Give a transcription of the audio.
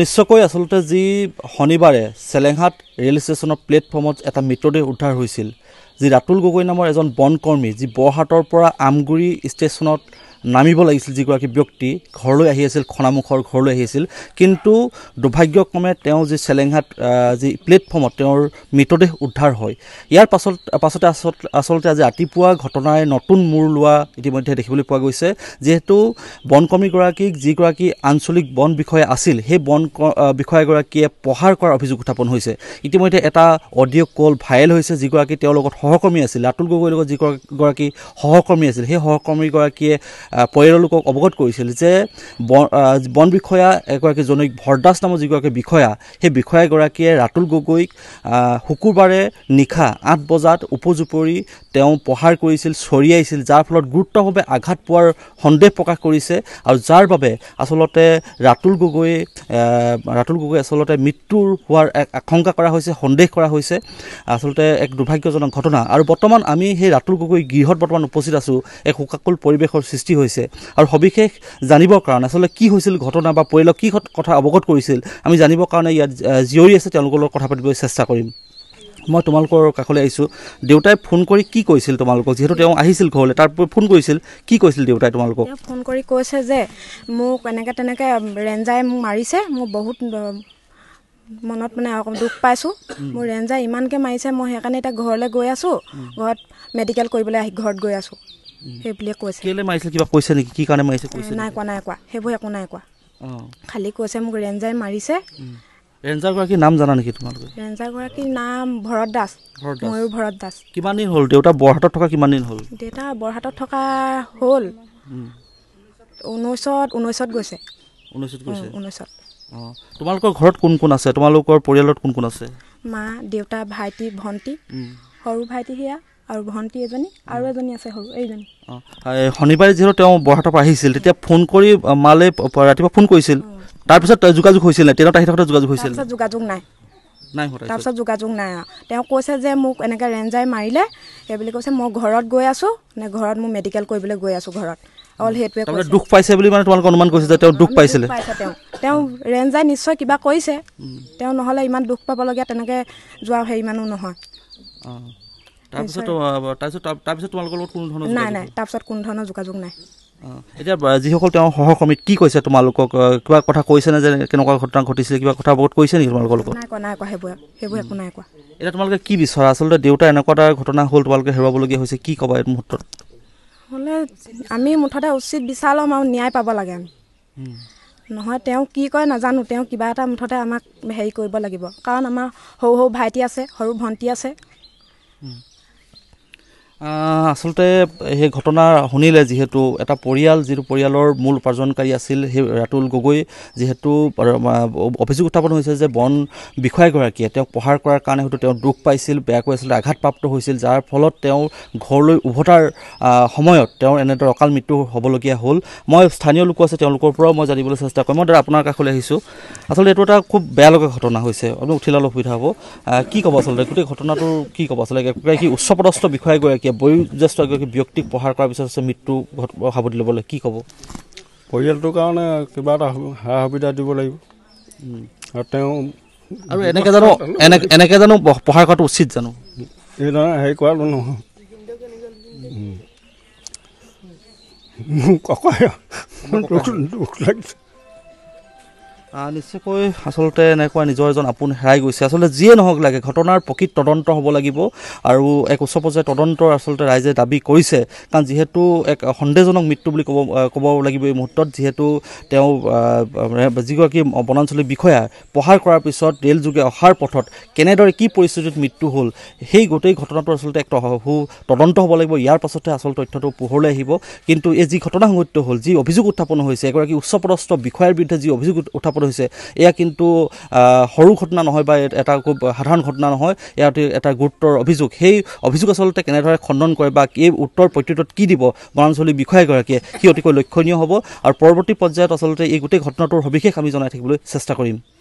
নিশ্চয়কৈ আচলতে যি শনিবাৰে চেলেংহাট ৰেল ষ্টেচনৰ প্লেটফৰ্মত এটা মৃতদেহ উদ্ধাৰ হৈছিল যি ৰাতুল গগৈ নামৰ এজন বনকৰ্মী যি বৰহাটৰ পৰা আমগুৰি ষ্টেচনত নামিব লাগিছিল যিগৰাকী ব্যক্তি ঘৰলৈ আহি আছিল খনামুখৰ ঘৰলৈ আহি আছিল কিন্তু দুৰ্ভাগ্যক্ৰমে তেওঁ যি চেলেংহাট যি প্লেটফৰ্মত তেওঁৰ মৃতদেহ উদ্ধাৰ হয় ইয়াৰ পাছত পাছতে আচল আচলতে আজি ৰাতিপুৱা ঘটনাই নতুন মূৰ লোৱা ইতিমধ্যে দেখিবলৈ পোৱা গৈছে যিহেতু বনকৰ্মীগৰাকীক যিগৰাকী আঞ্চলিক বন বিষয়া আছিল সেই বন বিষয়াগৰাকীয়ে প্ৰহাৰ কৰাৰ অভিযোগ উত্থাপন হৈছে ইতিমধ্যে এটা অডিঅ' কল ভাইৰেল হৈছে যিগৰাকী তেওঁৰ লগত সহকৰ্মী আছিল লাতুল গগৈৰ লগত যিগৰাকী সহকৰ্মী আছিল সেই সহকৰ্মীগৰাকীয়ে পৰিয়ালৰ লোকক অৱগত কৰিছিল যে বন বিষয়া এগৰাকী জনৈক ভৰদাস নামৰ যিগৰাকী বিষয়া সেই বিষয়াগৰাকীয়ে ৰাতুল গগৈক শুকুৰবাৰে নিশা আঠ বজাত উপজুপৰি তেওঁ প্ৰহাৰ কৰিছিল চৰিয়াইছিল যাৰ ফলত গুৰুত্বভাৱে আঘাত পোৱাৰ সন্দেহ প্ৰকাশ কৰিছে আৰু যাৰ বাবে আচলতে ৰাতুল গগৈ ৰাতুল গগৈ আচলতে মৃত্যুৰ হোৱাৰ এক আশংকা কৰা হৈছে সন্দেহ কৰা হৈছে আচলতে এক দুৰ্ভাগ্যজনক ঘটনা আৰু বৰ্তমান আমি সেই ৰাতুল গগৈ গৃহত বৰ্তমান উপস্থিত আছোঁ এক শোকাকুল পৰিৱেশৰ সৃষ্টি হৈছে হৈছে আৰু সবিশেষ জানিবৰ কাৰণে আচলতে কি হৈছিল ঘটনা বা পৰিয়ালক কি কথা অৱগত কৰিছিল আমি জানিবৰ কাৰণে ইয়াত জীয়ৰী আছে তেওঁলোকৰ লগত কথা পাতিবলৈ চেষ্টা কৰিম মই তোমালোকৰ কাষলৈ আহিছোঁ দেউতাই ফোন কৰি কি কৈছিল তোমালোকক যিহেতু তেওঁ আহিছিল ঘৰলৈ তাৰ ফোন কৰিছিল কি কৈছিল দেউতাই তোমালোকক ফোন কৰি কৈছে যে মোক এনেকৈ তেনেকৈ ৰেঞ্জাই মোক মাৰিছে মোৰ বহুত মনত মানে অকণ দুখ পাইছোঁ মোৰ ৰেঞ্জাই ইমানকৈ মাৰিছে মই সেইকাৰণে এতিয়া ঘৰলৈ গৈ আছোঁ ঘৰত মেডিকেল কৰিবলৈ আহি ঘৰত গৈ আছোঁ সেইবুলিয়ে কৈছে কেলে মাৰিছিল কিবা কৈছে নেকি কি কাৰণে মাৰিছে কৈছে নাই কোৱা নাই কোৱা সেইবোৰ একো নাই কোৱা অঁ খালি কৈছে মোক ৰেঞ্জাৰে মাৰিছে ৰেঞ্জাৰগৰাকীৰ নাম জানা নেকি তোমালোকে ৰেঞ্জাৰগৰাকীৰ নাম ভৰত দাস ময়ো ভৰত দাস কিমান দিন হ'ল দেউতা বৰহাটত থকা কিমান দিন হ'ল দেউতা বৰহাটত থকা হ'ল ঊনৈছত ঊনৈছত গৈছে ঊনৈছত গৈছে ঊনৈছত অঁ তোমালোকৰ ঘৰত কোন কোন আছে তোমালোকৰ পৰিয়ালত কোন কোন আছে মা দেউতা ভাইটি ভণ্টি সৰু ভাইটি সেয়া আৰু ভণ্টি এজনী আৰু এজনী আছে সৰু এইজনী শনিবাৰে যিহেতু তেওঁ বৰহাটৰ পৰা আহিছিল তেতিয়া ফোন কৰি মালে ৰাতিপুৱা ফোন কৰিছিল তাৰপিছত যোগাযোগ হৈছিল নাই ট্ৰেইনত আহি থাকোঁতে যোগাযোগ হৈছিল যোগাযোগ নাই তাৰপিছত যোগাযোগ নাই আৰু তেওঁ কৈছে যে মোক এনেকৈ ৰেঞ্জাই মাৰিলে সেই বুলি কৈছে মই ঘৰত গৈ আছোঁ নে ঘৰত মোৰ মেডিকেল কৰিবলৈ গৈ আছোঁ ঘৰত অল সেইটোৱে দুখ পাইছে বুলি মানে তোমালোকে অনুমান কৈছে যে তেওঁ দুখ পাইছিলে তেওঁ তেওঁ ৰেঞ্জাই নিশ্চয় কিবা কৰিছে তেওঁ নহ'লে ইমান দুখ পাবলগীয়া তেনেকৈ যোৱা হেৰি মানুহ নহয় তাৰপিছত তাৰপিছত তাৰপিছত তোমালোকৰ লগত কোনো ধৰণৰ নাই নাই তাৰপিছত কোনো ধৰণৰ যোগাযোগ নাই এতিয়া যিসকল তেওঁ সহকৰ্মী কি কৈছে তোমালোকক কিবা কথা কৈছে নে যে কেনেকুৱা ঘটনা ঘটিছিলে কিবা কথা বহুত কৈছে নেকি তোমালোকৰ লগত নাই কোৱা নাই কোৱা সেইবোৰ সেইবোৰ একো নাই কোৱা এতিয়া তোমালোকে কি বিচৰা আচলতে দেউতা এনেকুৱা এটা ঘটনা হ'ল তোমালোকে হেৰুৱাবলগীয়া হৈছে কি ক'বা এই মুহূৰ্তত হ'লে আমি মুঠতে উচিত বিচাৰ ল'ম আৰু ন্যায় পাব লাগে আমি নহয় তেওঁ কি কয় নাজানো তেওঁ কিবা এটা মুঠতে আমাক হেৰি কৰিব লাগিব কাৰণ আমাৰ সৰু সৰু ভাইটি আছে সৰু ভণ্টি আছে আচলতে সেই ঘটনা শুনিলে যিহেতু এটা পৰিয়াল যিটো পৰিয়ালৰ মূল উপাৰ্জনকাৰী আছিল সেই ৰাতুল গগৈ যিহেতু অভিযোগ উত্থাপন হৈছে যে বন বিষয়াগৰাকীয়ে তেওঁক প্ৰহাৰ কৰাৰ কাৰণে হয়তো তেওঁ দুখ পাইছিল বেয়াকৈ আচলতে আঘাতপ্ৰাপ্ত হৈছিল যাৰ ফলত তেওঁৰ ঘৰলৈ উভতাৰ সময়ত তেওঁৰ এনেদৰে অকাল মৃত্যু হ'বলগীয়া হ'ল মই স্থানীয় লোকো আছে তেওঁলোকৰ পৰাও মই জানিবলৈ চেষ্টা কৰিম মই দাদা আপোনাৰ কাষলৈ আহিছোঁ আচলতে এইটো এটা খুব বেয়া লগা ঘটনা হৈছে অলপ উঠিলে অলপ সুবিধা হ'ব কি ক'ব আচলতে গোটেই ঘটনাটো কি ক'ব আচলতে একোগৰাকী উচ্চপদস্থ বিষয়াগৰাকী এতিয়া বয়োজ্যেষ্ঠ এগৰাকী ব্যক্তিক পঢ়াৰ কৰাৰ পিছত আছে মৃত্যু সাৱটি ল'বলৈ কি ক'ব পৰিয়ালটোৰ কাৰণে কিবা এটা সা সুবিধা দিব লাগিব আৰু তেওঁ আৰু এনেকৈ জানো এনেকৈ জানো পঢ়াৰ কৰাটো উচিত জানো এইদৰে হেৰি কৰাটো নহয় মোক অকল দুখ লাগিছে নিশ্চয়কৈ আচলতে এনেকুৱা নিজৰ এজন আপোন হেৰাই গৈছে আচলতে যিয়ে নহওক লাগে ঘটনাৰ প্ৰকৃত তদন্ত হ'ব লাগিব আৰু এক উচ্চ পৰ্যায়ৰ তদন্তৰ আচলতে ৰাইজে দাবী কৰিছে কাৰণ যিহেতু এক সন্দেহজনক মৃত্যু বুলি ক'ব ক'ব লাগিব এই মুহূৰ্তত যিহেতু তেওঁ যিগৰাকী বনাঞ্চলী বিষয়া প্ৰহাৰ কৰাৰ পিছত ৰেলযোগে অহাৰ পথত কেনেদৰে কি পৰিস্থিতিত মৃত্যু হ'ল সেই গোটেই ঘটনাটো আচলতে এক সু তদন্ত হ'ব লাগিব ইয়াৰ পাছতহে আচল তথ্যটো পোহৰলৈ আহিব কিন্তু এই যি ঘটনা সংঘটিত হ'ল যি অভিযোগ উত্থাপন হৈছে এগৰাকী উচ্চপদস্থ বিষয়াৰ বিৰুদ্ধে যি অভিযোগ উত্থাপন হৈছে এয়া কিন্তু সৰু ঘটনা নহয় বা এটা খুব সাধাৰণ ঘটনা নহয় এয়া অতি এটা গুৰুত্বৰ অভিযোগ সেই অভিযোগ আচলতে কেনেদৰে খণ্ডন কৰে বা এই উত্তৰ প্ৰত্যুত্তৰত কি দিব বনাঞ্চলী বিষয়াগৰাকীয়ে সি অতিকৈ লক্ষণীয় হ'ব আৰু পৰৱৰ্তী পৰ্যায়ত আচলতে এই গোটেই ঘটনাটোৰ সবিশেষ আমি জনাই থাকিবলৈ চেষ্টা কৰিম